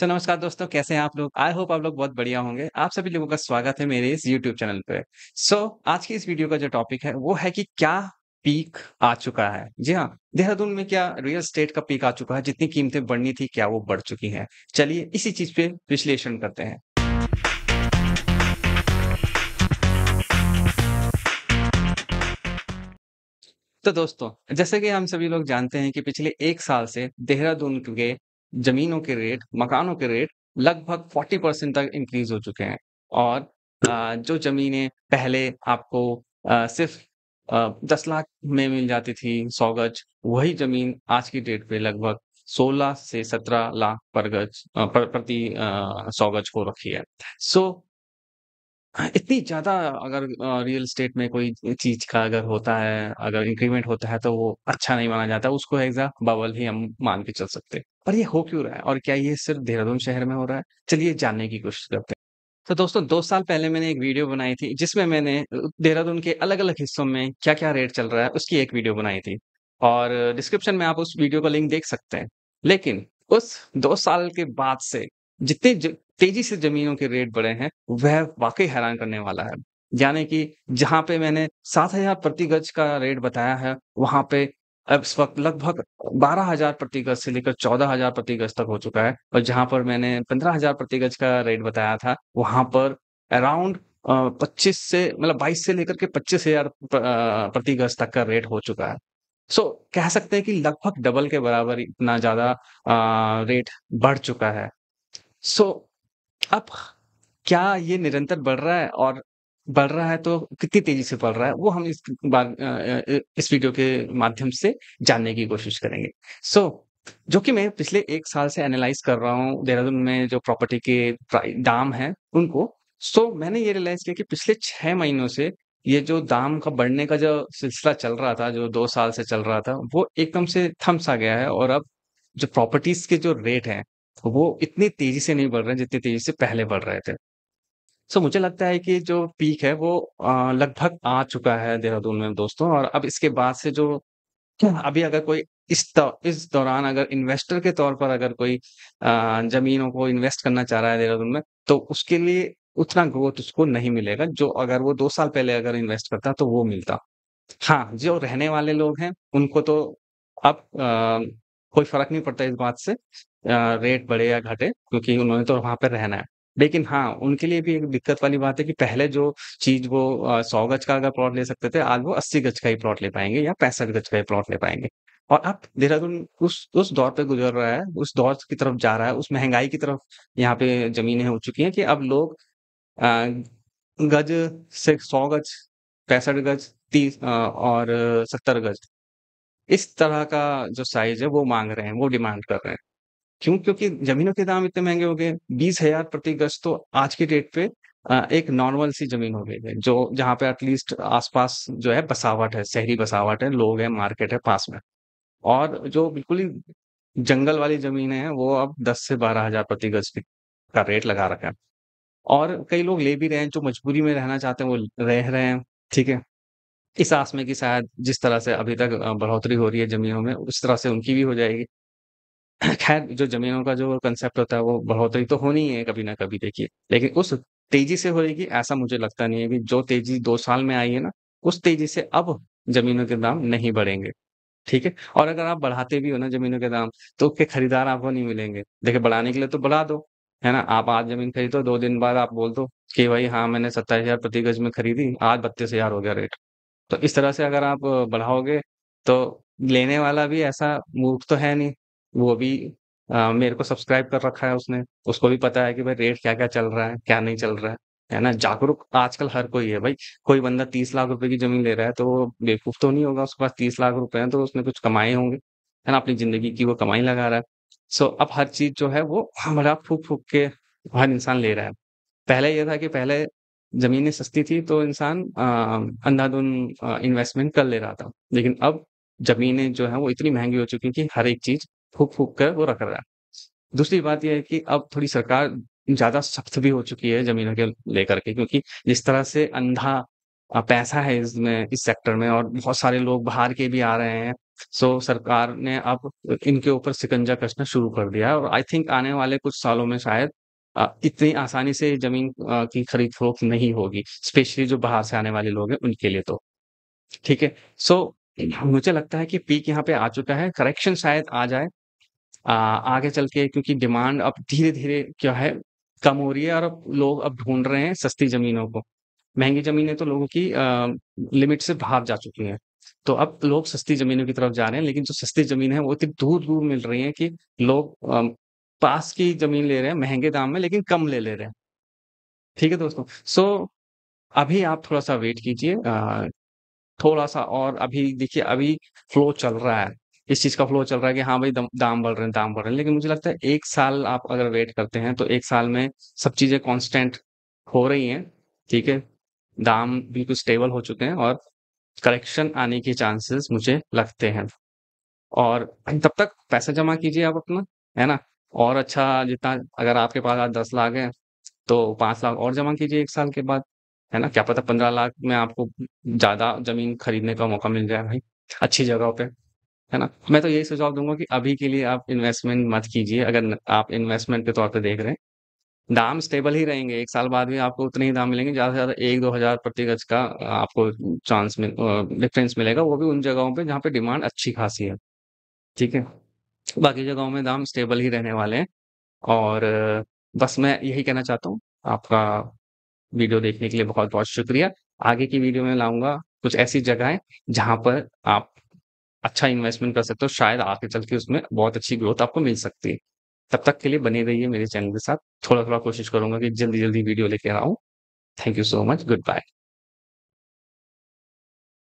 Sir नमस्कार दोस्तों कैसे हैं आप लोग आई होप आप लोग बहुत बढ़िया होंगे आप सभी लोगों का स्वागत है मेरे इस यूट्यूब चैनल पे सो so, आज की इस वीडियो का जो टॉपिक है वो है कि क्या पीक आ चुका है जी हाँ देहरादून में क्या रियल स्टेट का पीक आ चुका है जितनी कीमतें बढ़नी थी क्या वो बढ़ चुकी है चलिए इसी चीज पे विश्लेषण करते हैं तो दोस्तों जैसे कि हम सभी लोग जानते हैं कि पिछले एक साल से देहरादून के जमीनों के रेट मकानों के रेट लगभग फोर्टी परसेंट तक इंक्रीज हो चुके हैं और जो ज़मीनें पहले आपको सिर्फ दस लाख में मिल जाती थी सौ गज वही ज़मीन आज की डेट पे लगभग सोलह से सत्रह लाख पर गज प्रति सौ गज को रखी है सो हाँ, इतनी ज़्यादा अगर रियल स्टेट में कोई चीज़ का अगर होता है, अगर इंक्रीमेंट होता है तो वो अच्छा नहीं माना जाता। उसको एक बबल ही हम मान के चल सकते हैं। पर ये हो क्यों रहा है और क्या ये सिर्फ देहरादून शहर में हो रहा है? चलिए जानने की कोशिश करते हैं। तो दोस्तों दो साल पहले मैंने एक वीडियो बनाई थी जिसमें मैंने देहरादून के अलग-अलग हिस्सों में क्या-क्या रेट चल रहा है उसकी एक वीडियो बनाई थी। और डिस्क्रिप्शन में आप उस वीडियो का लिंक देख सकते हैं। लेकिन उस दो साल के बाद से जितने तेजी से जमीनों के रेट बढ़े हैं वह वाकई हैरान करने वाला है यानी कि जहां पे मैंने सात हजार प्रति गज का रेट बताया है वहां पे अब इस वक्त लगभग बारह हजार प्रति गज से लेकर चौदह हजार प्रति गज तक हो चुका है और जहां पर मैंने पंद्रह हजार प्रति गज का रेट बताया था वहां पर अराउंड पच्चीस से मतलब बाईस से लेकर के पच्चीस हजार प्रति गज तक का रेट हो चुका है सो so, कह सकते हैं कि लगभग डबल के बराबर इतना ज्यादा रेट बढ़ चुका है सो so, अब क्या ये निरंतर बढ़ रहा है और बढ़ रहा है तो कितनी तेजी से बढ़ रहा है वो हम इस बार इस वीडियो के माध्यम से जानने की कोशिश करेंगे। सो जो कि मैं पिछले एक साल से एनालाइज़ कर रहा हूँ देहरादून में जो प्रॉपर्टी के प्राइ दाम है उनको। सो मैंने ये रियलाइज़ किया कि पिछले छह महीनों से ये जो दाम का बढ़ने का जो सिलसिला चल रहा था, जो दो साल से चल रहा था, वो एकदम से थम सा गया है और अब जो प्रॉपर्टीज़ के जो रेट हैं तो वो इतनी तेज़ी से नहीं बढ़ रहे हैं, जितनी तेज़ी से पहले बढ़ रहे थे। सो मुझे लगता है कि जो पीक है वो लगभग आ चुका है देहरादून में दोस्तों और अब इसके बाद से जो अभी अगर कोई इस इस दौरान अगर इन्वेस्टर के तौर पर अगर कोई ज़मीनों को इन्वेस्ट करना चाह रहा है देहरादून में, तो उसके लिए उतना ग्रोथ उसको नहीं मिलेगा, जो अगर वो दो साल पहले अगर इन्वेस्ट करता तो वो मिलता। हाँ, जो रहने वाले लोग हैं, उनको तो अब अ कोई फर्क नहीं पड़ता इस बात से रेट बढ़े या घटे क्योंकि उन्होंने तो वहां पर रहना है लेकिन हाँ उनके लिए भी एक दिक्कत वाली बात है कि पहले जो चीज वो सौ गज का अगर प्लॉट ले सकते थे आज वो अस्सी गज का ही प्लॉट ले पाएंगे या पैंसठ गज का ही प्लॉट ले पाएंगे और अब देहरादून उस उस दौर पे गुजर रहा है उस दौर की तरफ जा रहा है उस महंगाई की तरफ यहाँ पे जमीनें हो चुकी हैं कि अब लोग गज से सौ गज पैंसठ गज तीस और सत्तर गज इस तरह का जो साइज़ है वो मांग रहे हैं, वो डिमांड कर रहे हैं। क्यों? क्योंकि ज़मीनों के दाम इतने महंगे हो गए बीस हजार प्रति गज तो आज की डेट पे एक नॉर्मल सी ज़मीन हो गई है, जो जहाँ पे एटलीस्ट आस-पास जो है बसावट है, शहरी बसावट है, लोग हैं, मार्केट है पास में। और जो बिल्कुल ही जंगल वाली जमीन है वो अब दस से हजार प्रति गज का रेट लगा रखा है। और कई लोग ले भी रहे हैं, जो मजबूरी में रहना चाहते हैं, वो रह रहे हैं। ठीक है? इस आस में कि शायद जिस तरह से अभी तक बढ़ोतरी हो रही है ज़मीनों में, उस तरह से उनकी भी हो जाएगी। ख़ैर जो ज़मीनों का जो कंसेप्ट होता है वो बढ़ोतरी तो होनी ही है कभी ना कभी देखिए। लेकिन उस तेज़ी से होगी ऐसा मुझे लगता नहीं है कि जो तेज़ी दो साल में आई है ना, उस तेज़ी से अब ज़मीनों के दाम नहीं बढ़ेंगे। ठीक है? और अगर आप बढ़ाते भी हो ना ज़मीनों के दाम, तो उसके खरीदार आपको नहीं मिलेंगे। देखिए बढ़ाने के लिए तो बढ़ा दो, है ना? आप आज ज़मीन खरीदो, दो दिन बाद आप बोल दो कि भाई हाँ, मैंने सत्ताईस हजार प्रति गज़ में खरीदी, आज बत्तीस हजार हो गया रेट। तो इस तरह से अगर आप बढ़ाओगे तो लेने वाला भी ऐसा मूर्ख तो है नहीं वो भी आ, मेरे को सब्सक्राइब कर रखा है उसने उसको भी पता है कि भाई रेट क्या क्या चल रहा है क्या नहीं चल रहा है है ना जागरूक आजकल हर कोई है भाई कोई बंदा तीस लाख रुपए की जमीन ले रहा है तो वो बेवकूफ तो नहीं होगा उसके पास तीस लाख रुपए हैं तो उसने कुछ कमाए होंगे है ना अपनी जिंदगी की वो कमाई लगा रहा है सो अब हर चीज जो है वो हमारा फूक फूक के हर इंसान ले रहा है पहले ये था कि पहले ज़मीनें सस्ती थी तो इंसान अंधाधुंध इन्वेस्टमेंट कर ले रहा था लेकिन अब ज़मीनें जो है वो इतनी महंगी हो चुकी कि हर एक चीज़ फूक फूक कर वो रख रहा है दूसरी बात यह है कि अब थोड़ी सरकार ज़्यादा सख्त भी हो चुकी है ज़मीनों के लेकर के क्योंकि जिस तरह से अंधा पैसा है इसमें इस सेक्टर में और बहुत सारे लोग बाहर के भी आ रहे हैं सो सरकार ने अब इनके ऊपर सिकंजा कसना शुरू कर दिया और आई थिंक आने वाले कुछ सालों में शायद इतनी आसानी से ज़मीन की खरीद फरोख नहीं होगी स्पेशली जो बाहर से आने वाले लोग हैं उनके लिए तो। ठीक है? सो मुझे लगता है कि पीक यहाँ पे आ चुका है, करेक्शन शायद आ जाए। आ, आगे चल के क्योंकि डिमांड अब धीरे-धीरे क्या है कम हो रही है और अब लोग अब ढूंढ रहे हैं सस्ती ज़मीनों को। महंगी ज़मीनें तो लोगों की आ, लिमिट से बाहर जा चुकी हैं। तो अब लोग सस्ती ज़मीनों की तरफ जा रहे हैं लेकिन जो सस्ती ज़मीन है वो इतनी दूर-दूर मिल रही है कि लोग पास की जमीन ले रहे हैं महंगे दाम में लेकिन कम ले ले रहे हैं ठीक है दोस्तों सो so, अभी आप थोड़ा सा वेट कीजिए थोड़ा सा और अभी देखिए अभी फ्लो चल रहा है इस चीज का फ्लो चल रहा है कि हाँ भाई दाम बढ़ रहे हैं दाम बढ़ रहे हैं लेकिन मुझे लगता है एक साल आप अगर वेट करते हैं तो एक साल में सब चीजें कॉन्स्टेंट हो रही हैं ठीक है दाम बिल्कुल स्टेबल हो चुके हैं और करेक्शन आने के चांसेस मुझे लगते हैं और तब तक पैसा जमा कीजिए आप अपना है ना और अच्छा जितना अगर आपके पास आज दस लाख है तो पाँच लाख और जमा कीजिए एक साल के बाद है ना क्या पता पंद्रह लाख में आपको ज़्यादा ज़मीन खरीदने का मौका मिल जाए भाई अच्छी जगह पे है ना मैं तो यही सुझाव दूंगा कि अभी के लिए आप इन्वेस्टमेंट मत कीजिए अगर आप इन्वेस्टमेंट के तौर पर देख रहे हैं दाम स्टेबल ही रहेंगे एक साल बाद भी आपको उतने ही दाम मिलेंगे ज़्यादा से ज़्यादा एक दो हज़ार प्रति गज का आपको चांस मिल डिफरेंस मिलेगा वो भी उन जगहों पर जहाँ पे डिमांड अच्छी खासी है ठीक है बाकी जगहों में दाम स्टेबल ही रहने वाले हैं और बस मैं यही कहना चाहता हूँ आपका वीडियो देखने के लिए बहुत बहुत शुक्रिया आगे की वीडियो में लाऊंगा कुछ ऐसी जगहें जहां पर आप अच्छा इन्वेस्टमेंट कर सकते हो शायद आगे चल के उसमें बहुत अच्छी ग्रोथ आपको मिल सकती है तब तक के लिए बने रहिए मेरे चैनल के साथ थोड़ा थोड़ा कोशिश करूंगा कि जल्दी जल्दी वीडियो लेकर आऊँ thank you so much good bye